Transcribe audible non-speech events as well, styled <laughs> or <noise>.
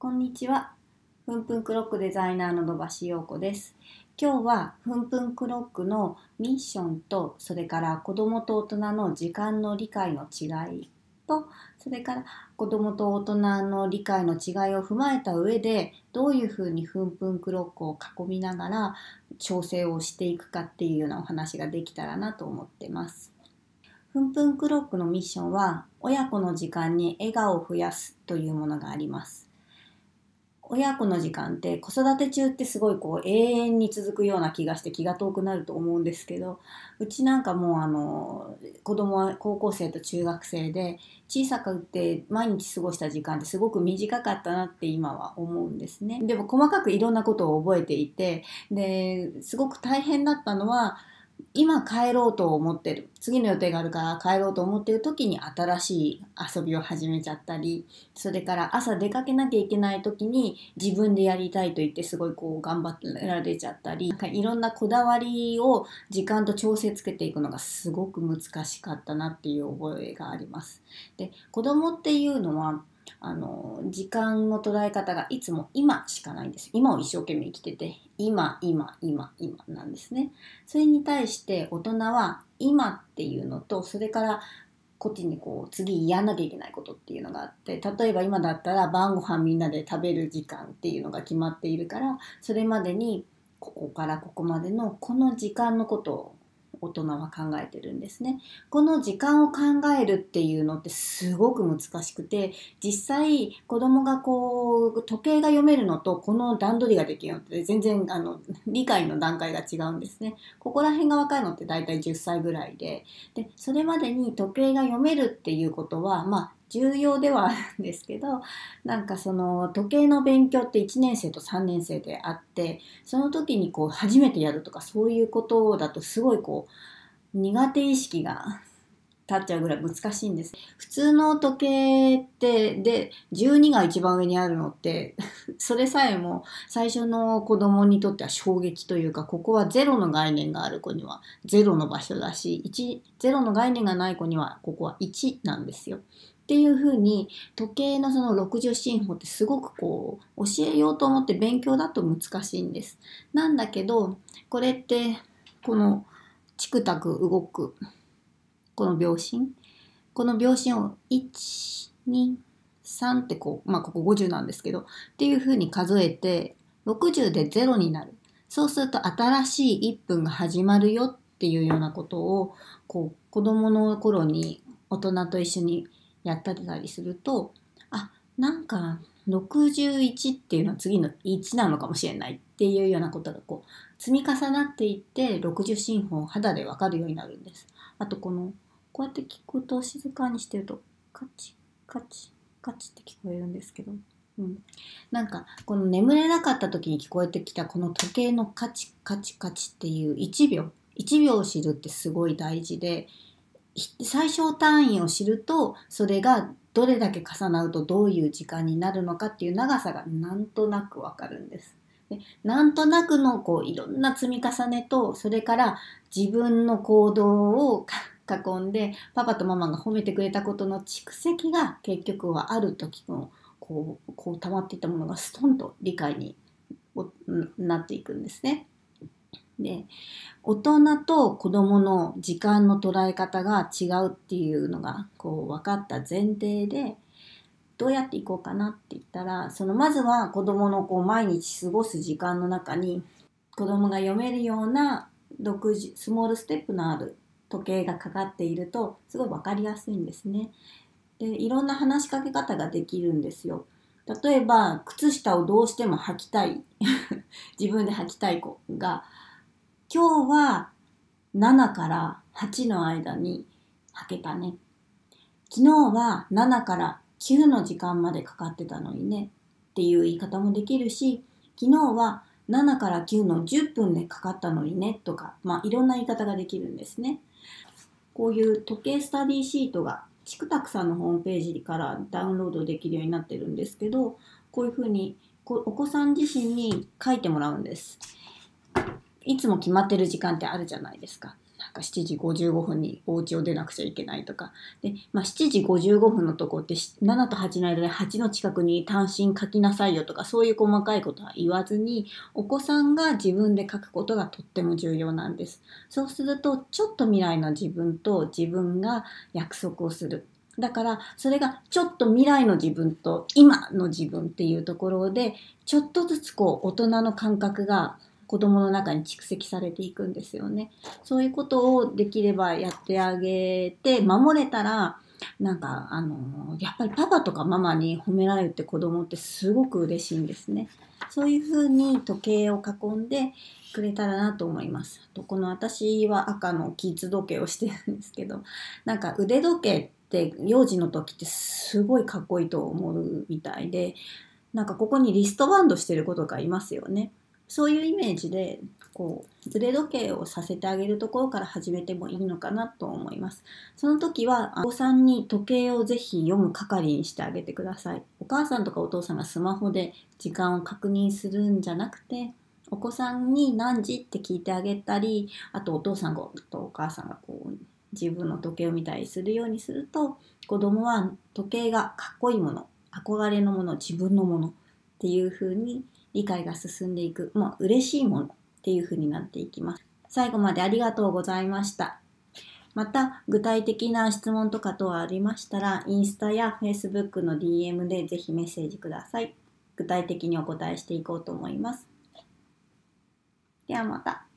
こんにちは。ふんぷんクロックデザイナーの土橋陽子です。今日はふんぷんクロックのミッションと、それから子供と大人の時間の理解の違いと、それから子供と大人の理解の違いを踏まえた上で、どういうふうにふんぷんクロックを囲みながら調整をしていくかっていうようなお話ができたらなと思ってます。ふんぷんクロックのミッションは、親子の時間に笑顔を増やすというものがあります。親子の時間って子育て中ってすごいこう永遠に続くような気がして気が遠くなると思うんですけどうちなんかもうあの子供は高校生と中学生で小さくて毎日過ごした時間ってすごく短かったなって今は思うんですねでも細かくいろんなことを覚えていてですごく大変だったのは今帰ろうと思ってる次の予定があるから帰ろうと思ってる時に新しい遊びを始めちゃったりそれから朝出かけなきゃいけない時に自分でやりたいと言ってすごいこう頑張られちゃったりなんかいろんなこだわりを時間と調整つけていくのがすごく難しかったなっていう覚えがあります。で子供っていうのはあの時間の捉え方がいつも今しかないんです今を一生懸命生きてて今今今今なんですねそれに対して大人は今っていうのとそれからこっちにこう次やんなきゃいけないことっていうのがあって例えば今だったら晩ご飯みんなで食べる時間っていうのが決まっているからそれまでにここからここまでのこの時間のことを大人は考えてるんですね。この時間を考えるっていうのってすごく難しくて実際子供がこう時計が読めるのとこの段取りができるのって全然あの理解の段階が違うんですね。ここら辺が若いのって大体10歳ぐらいででそれまでに時計が読めるっていうことはまあ重要ではあるんですけどなんかその時計の勉強って1年生と3年生であってその時にこう初めてやるとかそういうことだとすごいこう苦手意識が立っちゃうぐらい難しいんです普通の時計ってで12が一番上にあるのって <laughs> それさえも最初の子供にとっては衝撃というかここは0の概念がある子には0の場所だし10の概念がない子にはここは1なんですよ。っていうふうに時計のその60進法ってすごくこう教えようと思って勉強だと難しいんです。なんだけどこれってこのチクタク動くこの秒針この秒針を123ってこうまあここ50なんですけどっていうふうに数えて60で0になる。そうすると新しい1分が始まるよっていうようなことをこう子どもの頃に大人と一緒にやったりたりするとあなんか61っていうのは次の1なのかもしれないっていうようなことがこう積み重なっていって60進法肌でわかるようになるんです。あとこのこうやって聞くと静かにしてるとカチカチカチって聞こえるんですけど、うん、なんかこの眠れなかった時に聞こえてきたこの時計のカチカチカチっていう1秒1秒を知るってすごい大事で最小単位を知るとそれがどれだけ重なるとどういう時間になるのかっていう長さがなんとなくわかるんです。でなんとなくのこういろんな積み重ねとそれから自分の行動を囲んでパパとママが褒めてくれたことの蓄積が結局はある時のこうこう溜まっていたものがストンと理解になっていくんですね。で大人と子どもの時間の捉え方が違うっていうのがこう分かった前提でどうやっていこうかなって言ったらそのまずは子どものこう毎日過ごす時間の中に子どもが読めるような独自スモールステップのある時計がかかっているとすごい分かりやすいんですね。でいろんな話しかけ方ができるんですよ。例えば靴下をどうしても履きたい <laughs> 自分で履きたい子が今日は7から8の間に履けたね。昨日は7から9の時間までかかってたのにねっていう言い方もできるし、昨日は7から9の10分でかかったのにねとか、まあいろんな言い方ができるんですね。こういう時計スタディシートがチクタクさんのホームページからダウンロードできるようになってるんですけど、こういうふうにお子さん自身に書いてもらうんです。いつも決まってる時間ってあるじゃないですか。なんか7時55分にお家を出なくちゃいけないとか。で、まあ、7時55分のとこって7と8の間で8の近くに単身書きなさいよとかそういう細かいことは言わずにお子さんが自分で書くことがとっても重要なんです。そうするとちょっと未来の自分と自分が約束をする。だからそれがちょっと未来の自分と今の自分っていうところでちょっとずつこう大人の感覚が子供の中に蓄積されていくんですよね。そういうことをできればやってあげて、守れたら、なんか、あの、やっぱりパパとかママに褒められるって子供ってすごく嬉しいんですね。そういうふうに時計を囲んでくれたらなと思います。とこの私は赤のキーツ時計をしてるんですけど、なんか腕時計って幼児の時ってすごいかっこいいと思うみたいで、なんかここにリストバンドしてる子とかいますよね。そういうイメージでこうズレ時計をさせてあげるところから始めてもいいのかなと思いますその時はお子さんに時計をぜひ読む係にしてあげてくださいお母さんとかお父さんがスマホで時間を確認するんじゃなくてお子さんに何時って聞いてあげたりあとお父さんとお母さんがこう自分の時計を見たりするようにすると子供は時計がかっこいいもの憧れのもの自分のものっていう風に理解が進んでいく、もう嬉しいものっていう風になっていきます。最後までありがとうございました。また具体的な質問とか等ありましたらインスタや Facebook の DM でぜひメッセージください具体的にお答えしていこうと思いますではまた